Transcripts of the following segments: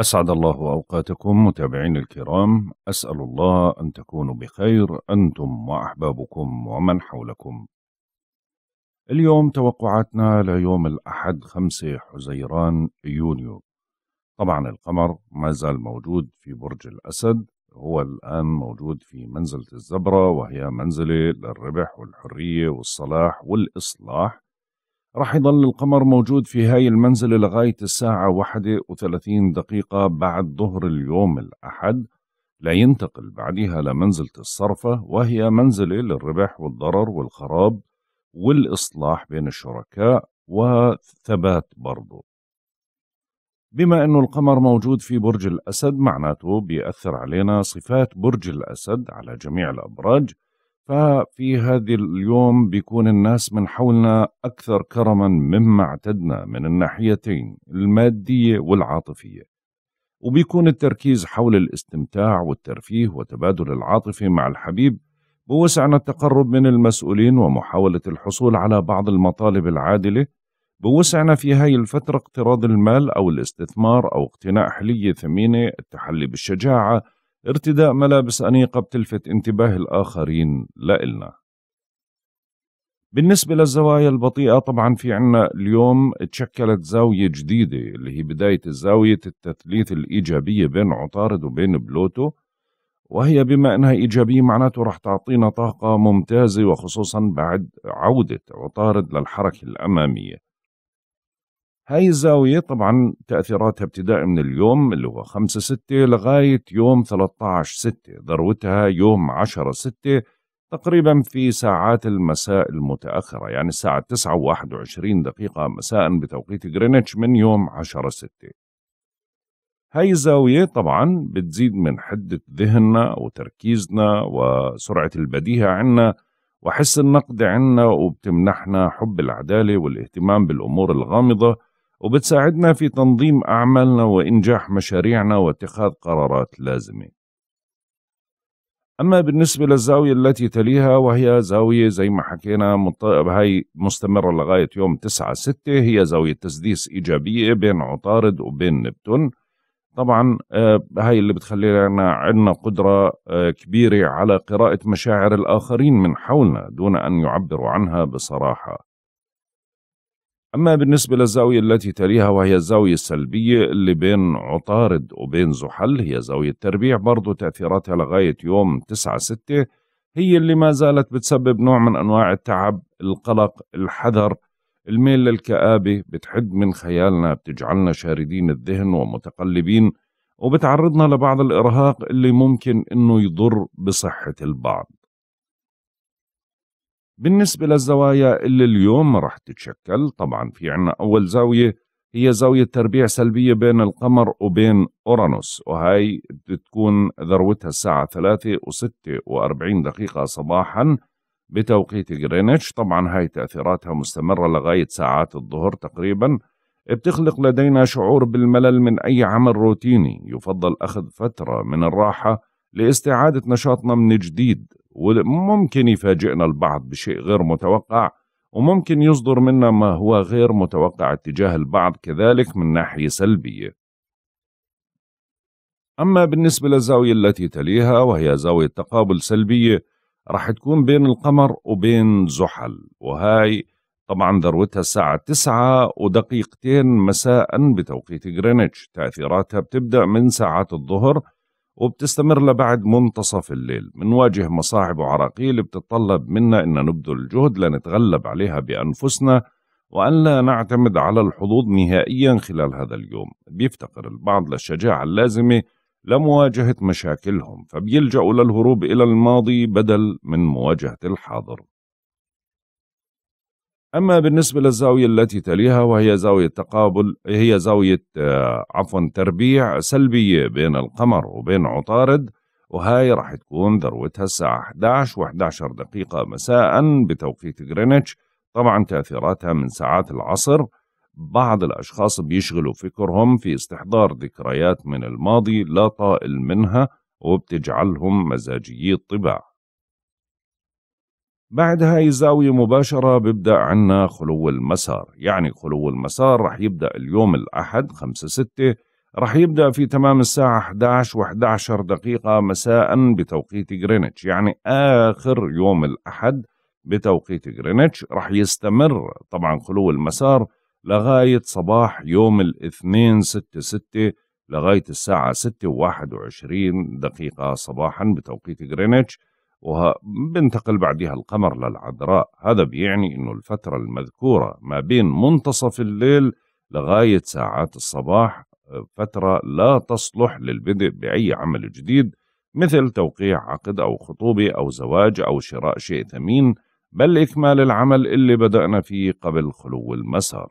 أسعد الله أوقاتكم متابعين الكرام أسأل الله أن تكونوا بخير أنتم وأحبابكم ومن حولكم اليوم توقعاتنا ليوم الأحد 5 حزيران يونيو طبعا القمر ما زال موجود في برج الأسد هو الآن موجود في منزلة الزبرة وهي منزلة للربح والحرية والصلاح والإصلاح راح يظل القمر موجود في هاي المنزلة لغاية الساعة واحدة وثلاثين دقيقة بعد ظهر اليوم الأحد لا ينتقل بعدها لمنزلة الصرفة وهي منزلة للربح والضرر والخراب والإصلاح بين الشركاء وثبات برضه بما أنه القمر موجود في برج الأسد معناته بيأثر علينا صفات برج الأسد على جميع الأبراج ففي هذا اليوم بيكون الناس من حولنا أكثر كرما مما اعتدنا من الناحيتين المادية والعاطفية وبيكون التركيز حول الاستمتاع والترفيه وتبادل العاطفة مع الحبيب بوسعنا التقرب من المسؤولين ومحاولة الحصول على بعض المطالب العادلة بوسعنا في هاي الفترة اقتراض المال أو الاستثمار أو اقتناء حلية ثمينة التحلي بالشجاعة ارتداء ملابس أنيقة بتلفت انتباه الآخرين لإلنا بالنسبة للزوايا البطيئة طبعا في عنا اليوم تشكلت زاوية جديدة اللي هي بداية زاوية التثليث الإيجابية بين عطارد وبين بلوتو وهي بما أنها إيجابية معناته رح تعطينا طاقة ممتازة وخصوصا بعد عودة عطارد للحركة الأمامية هاي الزاوية طبعا تأثيراتها ابتداء من اليوم اللي هو 5 6 لغاية يوم 13 6 ذروتها يوم 10 6 تقريبا في ساعات المساء المتأخرة يعني الساعة 9 و 21 دقيقة مساء بتوقيت غرينتش من يوم 10 6 هاي الزاوية طبعا بتزيد من حدة ذهننا وتركيزنا وسرعة البديهة عنا وحس النقد عنا وبتمنحنا حب العدالة والاهتمام بالأمور الغامضة وبتساعدنا في تنظيم أعمالنا وإنجاح مشاريعنا واتخاذ قرارات لازمة أما بالنسبة للزاوية التي تليها وهي زاوية زي ما حكينا هاي مستمرة لغاية يوم 9 6 هي زاوية تسديس إيجابية بين عطارد وبين نبتون طبعا آه، هاي اللي بتخلي لنا عندنا قدرة آه، كبيرة على قراءة مشاعر الآخرين من حولنا دون أن يعبروا عنها بصراحة أما بالنسبة للزاوية التي تليها وهي الزاوية السلبية اللي بين عطارد وبين زحل هي زاوية تربيع برضو تأثيراتها لغاية يوم 9 6 هي اللي ما زالت بتسبب نوع من أنواع التعب القلق الحذر الميل للكآبة بتحد من خيالنا بتجعلنا شاردين الذهن ومتقلبين وبتعرضنا لبعض الإرهاق اللي ممكن أنه يضر بصحة البعض بالنسبة للزوايا اللي اليوم رح تتشكل طبعا في عنا أول زاوية هي زاوية تربيع سلبية بين القمر وبين أورانوس وهي بتكون ذروتها الساعة 3 و46 دقيقة صباحا بتوقيت غرينتش طبعا هاي تأثيراتها مستمرة لغاية ساعات الظهر تقريبا بتخلق لدينا شعور بالملل من أي عمل روتيني يفضل أخذ فترة من الراحة لاستعادة نشاطنا من جديد وممكن يفاجئنا البعض بشيء غير متوقع وممكن يصدر منا ما هو غير متوقع اتجاه البعض كذلك من ناحية سلبية أما بالنسبة للزاوية التي تليها وهي زاوية تقابل سلبية راح تكون بين القمر وبين زحل وهاي طبعا ذروتها الساعة تسعة ودقيقتين مساء بتوقيت غرينتش تأثيراتها بتبدأ من ساعات الظهر وبتستمر لبعد منتصف الليل منواجه مصاعب وعراقيل بتتطلب منا أن نبذل جهد لنتغلب عليها بأنفسنا وأن لا نعتمد على الحظوظ نهائيا خلال هذا اليوم بيفتقر البعض للشجاعة اللازمة لمواجهة مشاكلهم فبيلجأوا للهروب إلى الماضي بدل من مواجهة الحاضر أما بالنسبة للزاوية التي تليها وهي زاوية تقابل هي زاوية آه، عفوا تربيع سلبية بين القمر وبين عطارد وهاي راح تكون ذروتها الساعة 11 و 11 دقيقة مساء بتوقيت غرينتش طبعا تأثيراتها من ساعات العصر بعض الأشخاص بيشغلوا فكرهم في استحضار ذكريات من الماضي لا طائل منها وبتجعلهم مزاجيي الطباع بعد هاي الزاوية مباشرة ببدأ عنا خلو المسار يعني خلو المسار رح يبدأ اليوم الأحد 5 6 رح يبدأ في تمام الساعة 11 و 11 دقيقة مساء بتوقيت غرينتش يعني آخر يوم الأحد بتوقيت غرينتش رح يستمر طبعا خلو المسار لغاية صباح يوم الاثنين 6 6 لغاية الساعة 6 و 21 دقيقة صباحا بتوقيت غرينتش وبنتقل بعدها القمر للعذراء هذا بيعني أنه الفترة المذكورة ما بين منتصف الليل لغاية ساعات الصباح فترة لا تصلح للبدء بأي عمل جديد مثل توقيع عقد أو خطوبة أو زواج أو شراء شيء ثمين بل إكمال العمل اللي بدأنا فيه قبل خلو المسار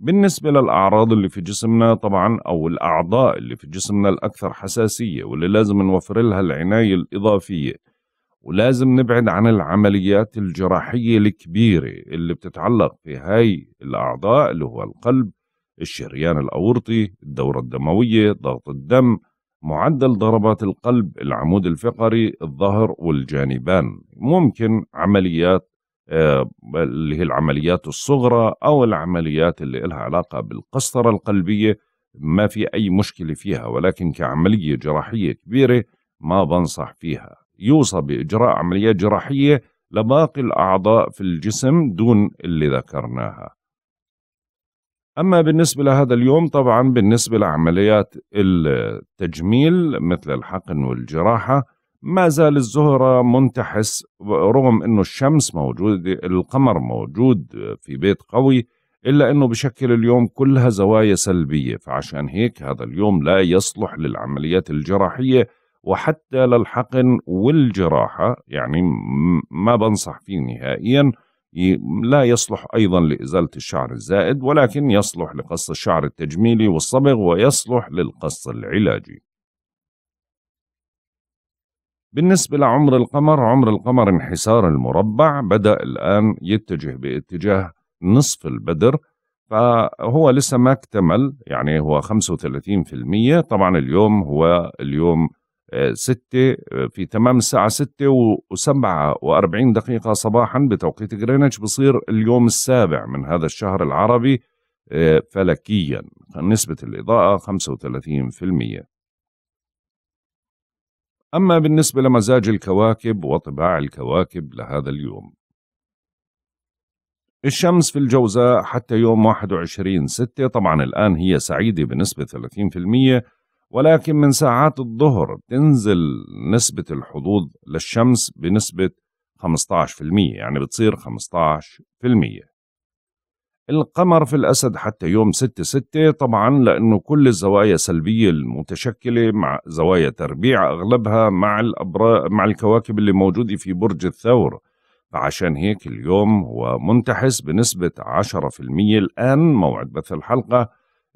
بالنسبة للأعراض اللي في جسمنا طبعا أو الأعضاء اللي في جسمنا الأكثر حساسية واللي لازم نوفر لها العناية الإضافية ولازم نبعد عن العمليات الجراحية الكبيرة اللي بتتعلق في هاي الأعضاء اللي هو القلب الشريان الأورطي الدورة الدموية ضغط الدم معدل ضربات القلب العمود الفقري الظهر والجانبان ممكن عمليات آه، اللي هي العمليات الصغرى أو العمليات اللي لها علاقة بالقسطرة القلبية ما في أي مشكلة فيها ولكن كعملية جراحية كبيرة ما بنصح فيها يوصى بإجراء عمليات جراحية لباقي الأعضاء في الجسم دون اللي ذكرناها أما بالنسبة لهذا اليوم طبعا بالنسبة لعمليات التجميل مثل الحقن والجراحة ما زال الزهرة منتحس رغم أنه الشمس موجودة القمر موجود في بيت قوي إلا أنه بشكل اليوم كلها زوايا سلبية فعشان هيك هذا اليوم لا يصلح للعمليات الجراحية وحتى للحقن والجراحة يعني ما بنصح فيه نهائيا لا يصلح أيضا لإزالة الشعر الزائد ولكن يصلح لقص الشعر التجميلي والصبغ ويصلح للقص العلاجي بالنسبة لعمر القمر عمر القمر انحسار المربع بدأ الآن يتجه باتجاه نصف البدر فهو لسه ما اكتمل يعني هو 35% طبعا اليوم هو اليوم 6 آه، آه، في تمام الساعة 6 و47 دقيقة صباحا بتوقيت جرينتش بصير اليوم السابع من هذا الشهر العربي آه، فلكيا نسبة الإضاءة 35% أما بالنسبة لمزاج الكواكب وطباع الكواكب لهذا اليوم الشمس في الجوزاء حتى يوم 21 6 طبعا الآن هي سعيدة بنسبة 30% ولكن من ساعات الظهر بتنزل نسبة الحظوظ للشمس بنسبة 15% يعني بتصير 15% القمر في الأسد حتى يوم 6-6 طبعا لأنه كل الزوايا سلبية المتشكلة مع زوايا تربيع أغلبها مع, الأبرا... مع الكواكب اللي موجودة في برج الثور فعشان هيك اليوم هو منتحس بنسبة 10% الآن موعد بث الحلقة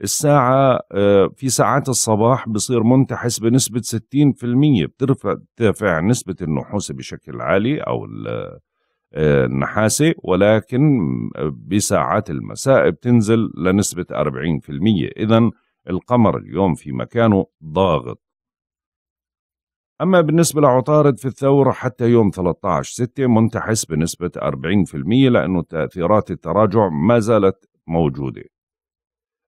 الساعة آه، في ساعات الصباح بصير منتحس بنسبة 60% بترفع نسبة النحوس بشكل عالي أو النحاسة ولكن بساعات المساء بتنزل لنسبة 40% إذا القمر اليوم في مكانه ضاغط أما بالنسبة لعطارد في الثورة حتى يوم 13 6 منتحس بنسبة 40% لأنه تأثيرات التراجع ما زالت موجودة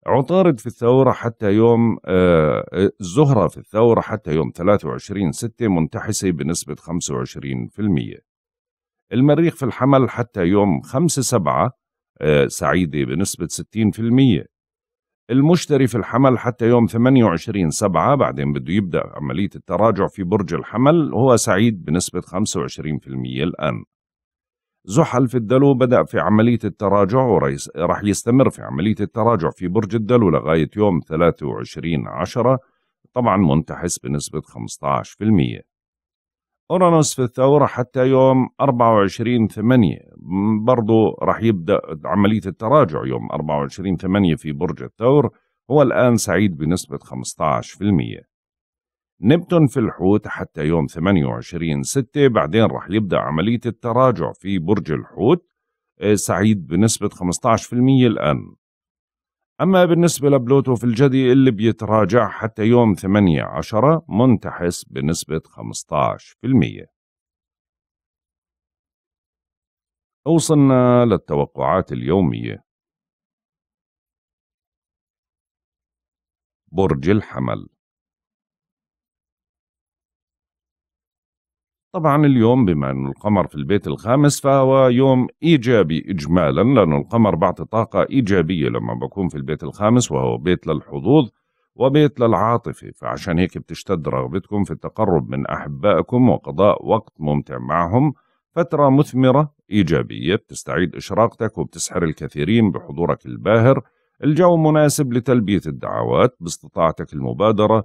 عطارد في الثورة حتى يوم آه، الزهرة في الثورة حتى يوم 23 6 منتحسة بنسبة 25% المريخ في الحمل حتى يوم 5 سبعة آه، سعيدة بنسبة 60% المشتري في الحمل حتى يوم 28 سبعة بعدين بده يبدأ عملية التراجع في برج الحمل هو سعيد بنسبة 25% الآن زحل في الدلو بدأ في عملية التراجع وراح يستمر في عملية التراجع في برج الدلو لغاية يوم 23 عشرة طبعا منتحس بنسبة 15% أورانوس في الثورة حتى يوم 24 8 برضو راح يبدأ عملية التراجع يوم 24 8 في برج الثور هو الآن سعيد بنسبة 15% نبتون في الحوت حتى يوم 28 6 بعدين راح يبدأ عملية التراجع في برج الحوت آه، سعيد بنسبة 15% الآن أما بالنسبة لبلوتو في الجدي اللي بيتراجع حتى يوم 8 10 منتحس بنسبة 15% وصلنا للتوقعات اليومية برج الحمل طبعا اليوم بما أن القمر في البيت الخامس فهو يوم إيجابي إجمالا لأن القمر بعطي طاقة إيجابية لما بكون في البيت الخامس وهو بيت للحظوظ وبيت للعاطفة فعشان هيك بتشتد رغبتكم في التقرب من أحبائكم وقضاء وقت ممتع معهم فترة مثمرة إيجابية بتستعيد إشراقتك وبتسحر الكثيرين بحضورك الباهر الجو مناسب لتلبية الدعوات باستطاعتك المبادرة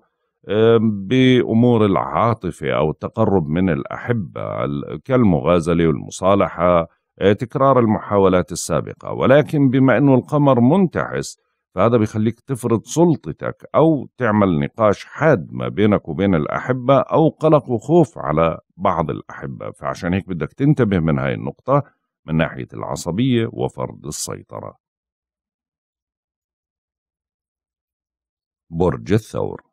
بأمور العاطفة أو التقرب من الأحبة كالمغازلة والمصالحة آه، تكرار المحاولات السابقة ولكن بما أنه القمر منتعس فهذا بيخليك تفرض سلطتك أو تعمل نقاش حاد ما بينك وبين الأحبة أو قلق وخوف على بعض الأحبة فعشان هيك بدك تنتبه من هاي النقطة من ناحية العصبية وفرض السيطرة برج الثور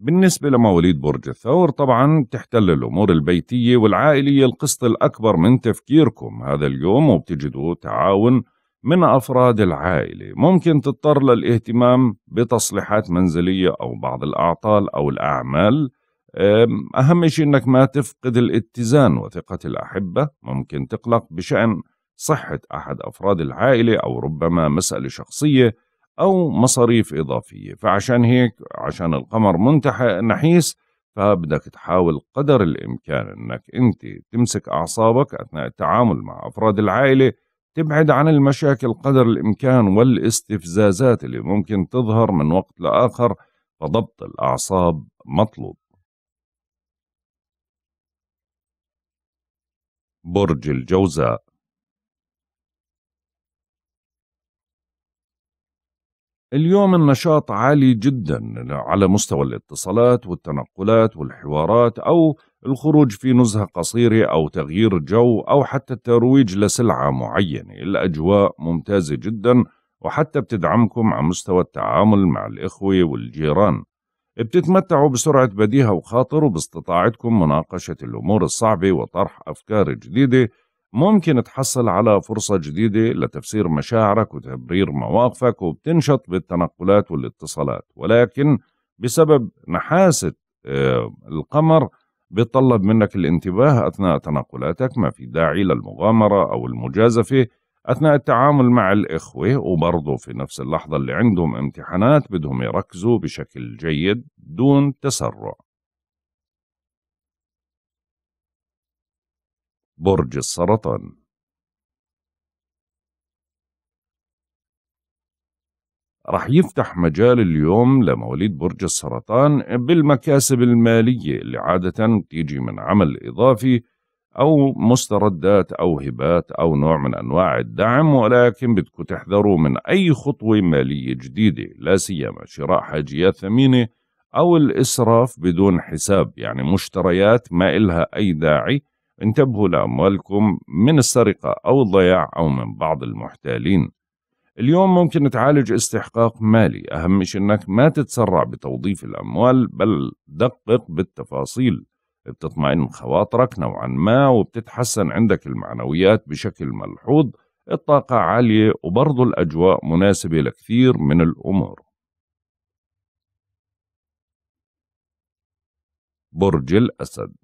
بالنسبة لمواليد برج الثور طبعا تحتل الأمور البيتية والعائلية القسط الأكبر من تفكيركم هذا اليوم وبتجدوا تعاون من أفراد العائلة ممكن تضطر للاهتمام بتصليحات منزلية أو بعض الأعطال أو الأعمال أهم شيء أنك ما تفقد الاتزان وثقة الأحبة ممكن تقلق بشأن صحة أحد أفراد العائلة أو ربما مسألة شخصية أو مصاريف إضافية فعشان هيك عشان القمر منتح نحيس فبدك تحاول قدر الإمكان أنك أنت تمسك أعصابك أثناء التعامل مع أفراد العائلة تبعد عن المشاكل قدر الإمكان والاستفزازات اللي ممكن تظهر من وقت لآخر فضبط الأعصاب مطلوب برج الجوزاء اليوم النشاط عالي جدا على مستوى الاتصالات والتنقلات والحوارات أو الخروج في نزهة قصيرة أو تغيير جو أو حتى الترويج لسلعة معينة الأجواء ممتازة جدا وحتى بتدعمكم على مستوى التعامل مع الإخوة والجيران بتتمتعوا بسرعة بديهة وخاطر وباستطاعتكم مناقشة الأمور الصعبة وطرح أفكار جديدة ممكن تحصل على فرصة جديدة لتفسير مشاعرك وتبرير مواقفك وبتنشط بالتنقلات والاتصالات ولكن بسبب نحاسة آه، القمر بيطلب منك الانتباه أثناء تنقلاتك ما في داعي للمغامرة أو المجازفة أثناء التعامل مع الإخوة وبرضه في نفس اللحظة اللي عندهم امتحانات بدهم يركزوا بشكل جيد دون تسرع برج السرطان رح يفتح مجال اليوم لمواليد برج السرطان بالمكاسب المالية اللي عادة بتيجي من عمل إضافي أو مستردات أو هبات أو نوع من أنواع الدعم ولكن بدكم تحذروا من أي خطوة مالية جديدة لا سيما شراء حاجيات ثمينة أو الإسراف بدون حساب يعني مشتريات ما إلها أي داعي انتبهوا لأموالكم من السرقة أو الضياع أو من بعض المحتالين اليوم ممكن تعالج استحقاق مالي أهم شيء أنك ما تتسرع بتوظيف الأموال بل دقق بالتفاصيل بتطمئن خواطرك نوعا ما وبتتحسن عندك المعنويات بشكل ملحوظ الطاقة عالية وبرضو الأجواء مناسبة لكثير من الأمور برج الأسد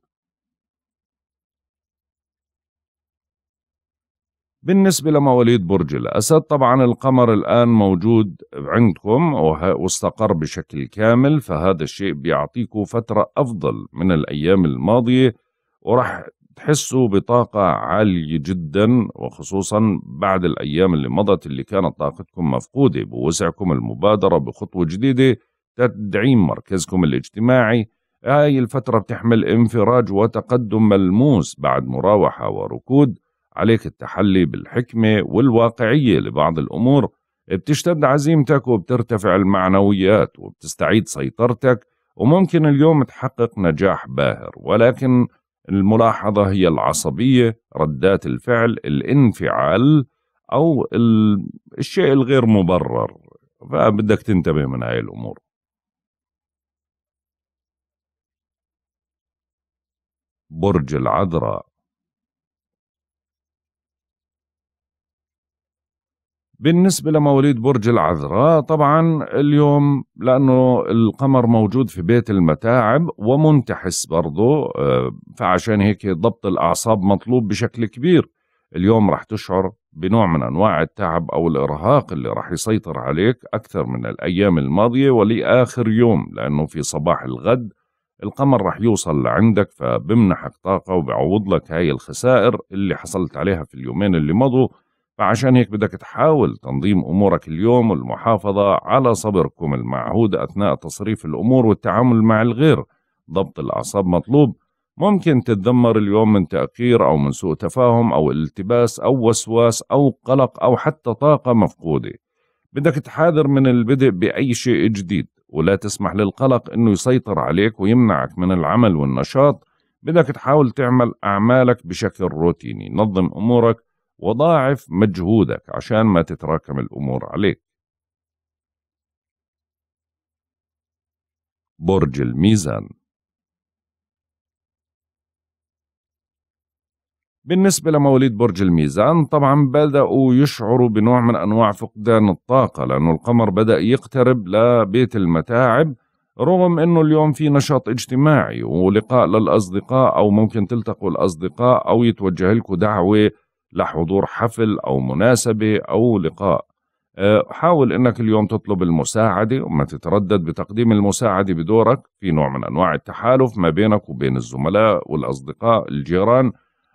بالنسبة لمواليد برج الأسد طبعا القمر الآن موجود عندكم واستقر بشكل كامل فهذا الشيء بيعطيكم فترة أفضل من الأيام الماضية ورح تحسوا بطاقة عالية جدا وخصوصا بعد الأيام اللي مضت اللي كانت طاقتكم مفقودة بوسعكم المبادرة بخطوة جديدة تدعيم مركزكم الاجتماعي هاي الفترة بتحمل انفراج وتقدم ملموس بعد مراوحة وركود عليك التحلي بالحكمة والواقعية لبعض الأمور بتشتد عزيمتك وبترتفع المعنويات وبتستعيد سيطرتك وممكن اليوم تحقق نجاح باهر ولكن الملاحظة هي العصبية ردات الفعل الانفعال أو الشيء الغير مبرر فبدك تنتبه من هاي الأمور برج العذراء بالنسبة لمواليد برج العذراء طبعا اليوم لأنه القمر موجود في بيت المتاعب ومنتحس برضه آه، فعشان هيك ضبط الأعصاب مطلوب بشكل كبير اليوم رح تشعر بنوع من أنواع التعب أو الإرهاق اللي رح يسيطر عليك أكثر من الأيام الماضية ولآخر يوم لأنه في صباح الغد القمر رح يوصل لعندك فبمنحك طاقة وبعوض لك هاي الخسائر اللي حصلت عليها في اليومين اللي مضوا فعشان هيك بدك تحاول تنظيم أمورك اليوم والمحافظة على صبركم المعهود أثناء تصريف الأمور والتعامل مع الغير ضبط الأعصاب مطلوب ممكن تتذمر اليوم من تأخير أو من سوء تفاهم أو التباس أو وسواس أو قلق أو حتى طاقة مفقودة بدك تحاذر من البدء بأي شيء جديد ولا تسمح للقلق أنه يسيطر عليك ويمنعك من العمل والنشاط بدك تحاول تعمل أعمالك بشكل روتيني نظم أمورك وضاعف مجهودك عشان ما تتراكم الأمور عليك برج الميزان بالنسبة لمواليد برج الميزان طبعا بدأوا يشعروا بنوع من أنواع فقدان الطاقة لأنه القمر بدأ يقترب لبيت المتاعب رغم أنه اليوم في نشاط اجتماعي ولقاء للأصدقاء أو ممكن تلتقوا الأصدقاء أو يتوجه لكم دعوة لحضور حفل أو مناسبة أو لقاء آه، حاول أنك اليوم تطلب المساعدة وما تتردد بتقديم المساعدة بدورك في نوع من أنواع التحالف ما بينك وبين الزملاء والأصدقاء الجيران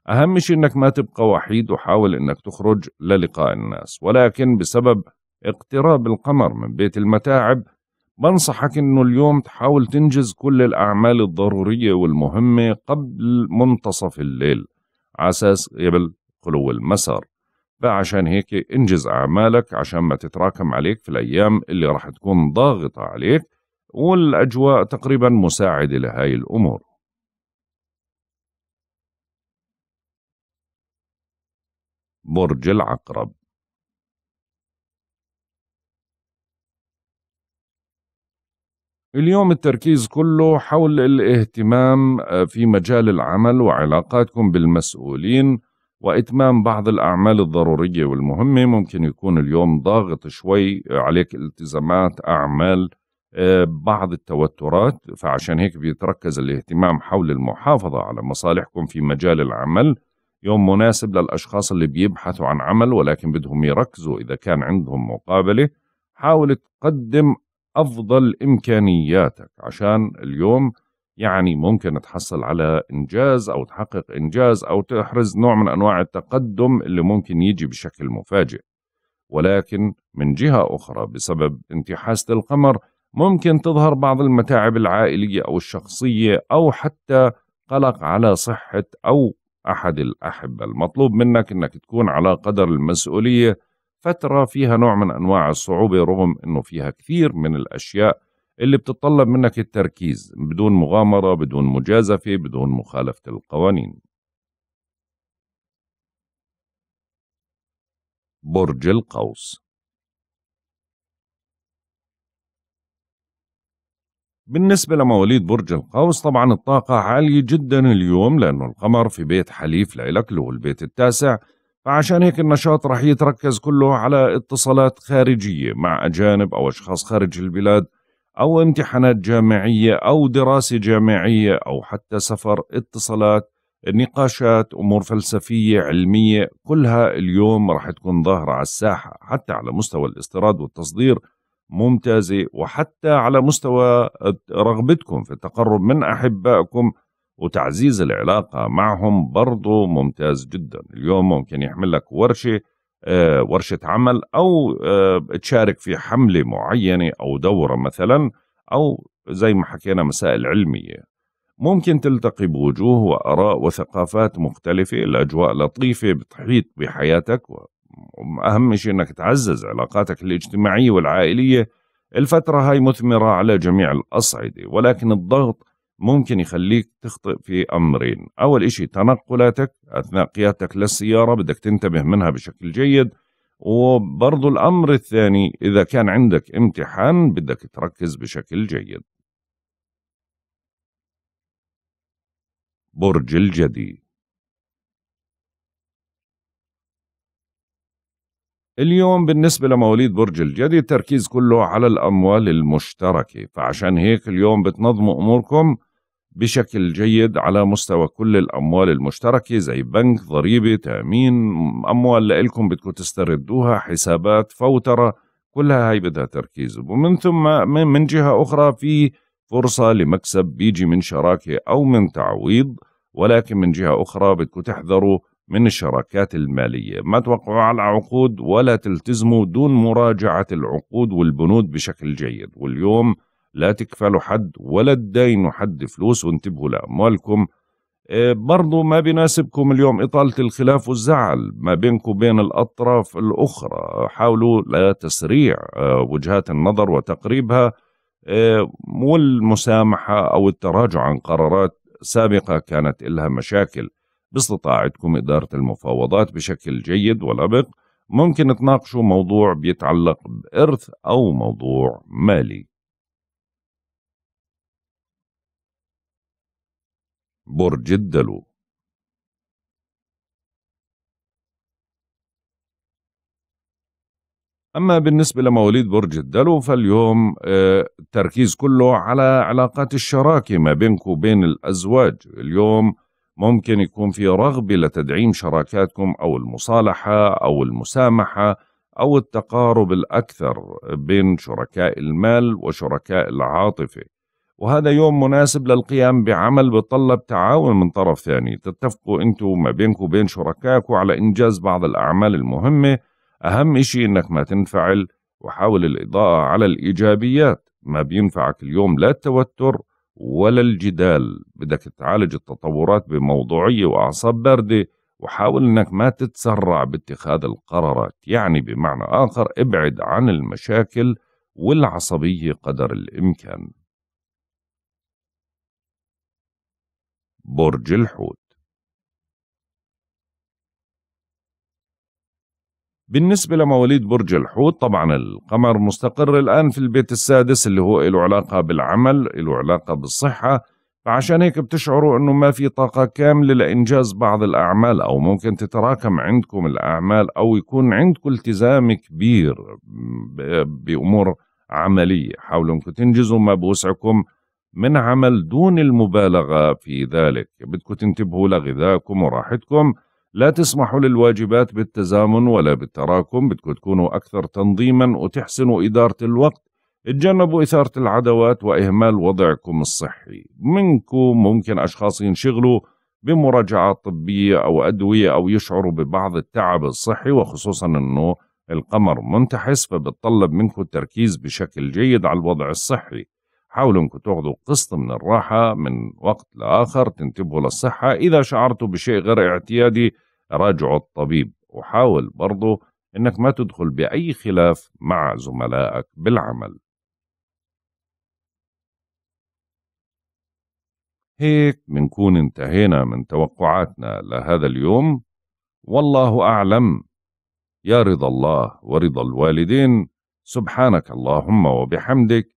أهم شيء أنك ما تبقى وحيد وحاول أنك تخرج للقاء الناس ولكن بسبب اقتراب القمر من بيت المتاعب بنصحك أنه اليوم تحاول تنجز كل الأعمال الضرورية والمهمة قبل منتصف الليل عساس قبل إيه خلو المسار فعشان هيك انجز أعمالك عشان ما تتراكم عليك في الأيام اللي راح تكون ضاغطة عليك والأجواء تقريبا مساعدة لهاي الأمور برج العقرب اليوم التركيز كله حول الاهتمام آه، في مجال العمل وعلاقاتكم بالمسؤولين وإتمام بعض الأعمال الضرورية والمهمة ممكن يكون اليوم ضاغط شوي عليك التزامات أعمال آه، بعض التوترات فعشان هيك بيتركز الاهتمام حول المحافظة على مصالحكم في مجال العمل يوم مناسب للأشخاص اللي بيبحثوا عن عمل ولكن بدهم يركزوا إذا كان عندهم مقابلة حاول تقدم أفضل إمكانياتك عشان اليوم يعني ممكن تحصل على إنجاز أو تحقق إنجاز أو تحرز نوع من أنواع التقدم اللي ممكن يجي بشكل مفاجئ ولكن من جهة أخرى بسبب انتحاسة القمر ممكن تظهر بعض المتاعب العائلية أو الشخصية أو حتى قلق على صحة أو أحد الأحبة المطلوب منك أنك تكون على قدر المسؤولية فترة فيها نوع من أنواع الصعوبة رغم أنه فيها كثير من الأشياء اللي بتطلب منك التركيز بدون مغامرة بدون مجازفة بدون مخالفة القوانين برج القوس بالنسبة لمواليد برج القوس طبعا الطاقة عالية جدا اليوم لأنه القمر في بيت حليف لإلك اللي هو البيت التاسع فعشان هيك النشاط رح يتركز كله على اتصالات خارجية مع أجانب أو أشخاص خارج البلاد أو امتحانات جامعية أو دراسة جامعية أو حتى سفر اتصالات نقاشات أمور فلسفية علمية كلها اليوم راح تكون ظاهرة على الساحة حتى على مستوى الاستيراد والتصدير ممتازة وحتى على مستوى رغبتكم في التقرب من أحبائكم وتعزيز العلاقة معهم برضو ممتاز جدا اليوم ممكن يحمل لك ورشة آه، ورشه عمل او آه، تشارك في حمله معينه او دوره مثلا او زي ما حكينا مسائل علميه ممكن تلتقي بوجوه واراء وثقافات مختلفه الاجواء لطيفه بتحيط بحياتك واهم شيء انك تعزز علاقاتك الاجتماعيه والعائليه الفتره هاي مثمره على جميع الاصعده ولكن الضغط ممكن يخليك تخطئ في أمرين أول إشي تنقلاتك أثناء قيادتك للسيارة بدك تنتبه منها بشكل جيد وبرضو الأمر الثاني إذا كان عندك امتحان بدك تركز بشكل جيد برج الجدي اليوم بالنسبة لمواليد برج الجدي التركيز كله على الأموال المشتركة فعشان هيك اليوم بتنظموا أموركم بشكل جيد على مستوى كل الأموال المشتركة زي بنك ضريبة تأمين أموال لإلكم بدكم تستردوها حسابات فوترة كلها هاي بدها تركيز ومن ثم من جهة أخرى في فرصة لمكسب بيجي من شراكة أو من تعويض ولكن من جهة أخرى بدكم تحذروا من الشراكات المالية ما توقعوا على عقود ولا تلتزموا دون مراجعة العقود والبنود بشكل جيد واليوم لا تكفلوا حد ولا تداينوا حد فلوس وانتبهوا لأموالكم آه، برضو ما بناسبكم اليوم إطالة الخلاف والزعل ما بينكم وبين الأطراف الأخرى حاولوا لا تسريع آه، وجهات النظر وتقريبها آه، والمسامحة أو التراجع عن قرارات سابقة كانت إلها مشاكل باستطاعتكم إدارة المفاوضات بشكل جيد ولبق ممكن تناقشوا موضوع بيتعلق بإرث أو موضوع مالي برج الدلو أما بالنسبة لمواليد برج الدلو فاليوم آه، التركيز كله على علاقات الشراكة ما بينكم وبين الأزواج اليوم ممكن يكون في رغبة لتدعيم شراكاتكم أو المصالحة أو المسامحة أو التقارب الأكثر بين شركاء المال وشركاء العاطفة وهذا يوم مناسب للقيام بعمل بتطلب تعاون من طرف ثاني تتفقوا انتوا ما بينكم وبين شركائكم على انجاز بعض الاعمال المهمه اهم اشي انك ما تنفعل وحاول الاضاءه على الايجابيات ما بينفعك اليوم لا التوتر ولا الجدال بدك تعالج التطورات بموضوعيه واعصاب بارده وحاول انك ما تتسرع باتخاذ القرارات يعني بمعنى اخر ابعد عن المشاكل والعصبيه قدر الامكان برج الحوت بالنسبة لمواليد برج الحوت طبعا القمر مستقر الآن في البيت السادس اللي هو له علاقة بالعمل له علاقة بالصحة فعشان هيك بتشعروا أنه ما في طاقة كاملة لإنجاز بعض الأعمال أو ممكن تتراكم عندكم الأعمال أو يكون عندكم التزام كبير بأمور عملية حاولوا أنكم تنجزوا ما بوسعكم من عمل دون المبالغة في ذلك بدكم تنتبهوا لغذائكم وراحتكم لا تسمحوا للواجبات بالتزامن ولا بالتراكم بدكم تكونوا أكثر تنظيما وتحسنوا إدارة الوقت تجنبوا إثارة العدوات وإهمال وضعكم الصحي منكم ممكن أشخاص ينشغلوا بمراجعات طبية أو أدوية أو يشعروا ببعض التعب الصحي وخصوصا أنه القمر منتحس فبتطلب منكم التركيز بشكل جيد على الوضع الصحي حاولوا انكم تاخذوا قسط من الراحة من وقت لآخر تنتبهوا للصحة إذا شعرتوا بشيء غير اعتيادي راجعوا الطبيب وحاول برضو انك ما تدخل بأي خلاف مع زملائك بالعمل هيك منكون انتهينا من توقعاتنا لهذا اليوم والله أعلم يا رضا الله ورضا الوالدين سبحانك اللهم وبحمدك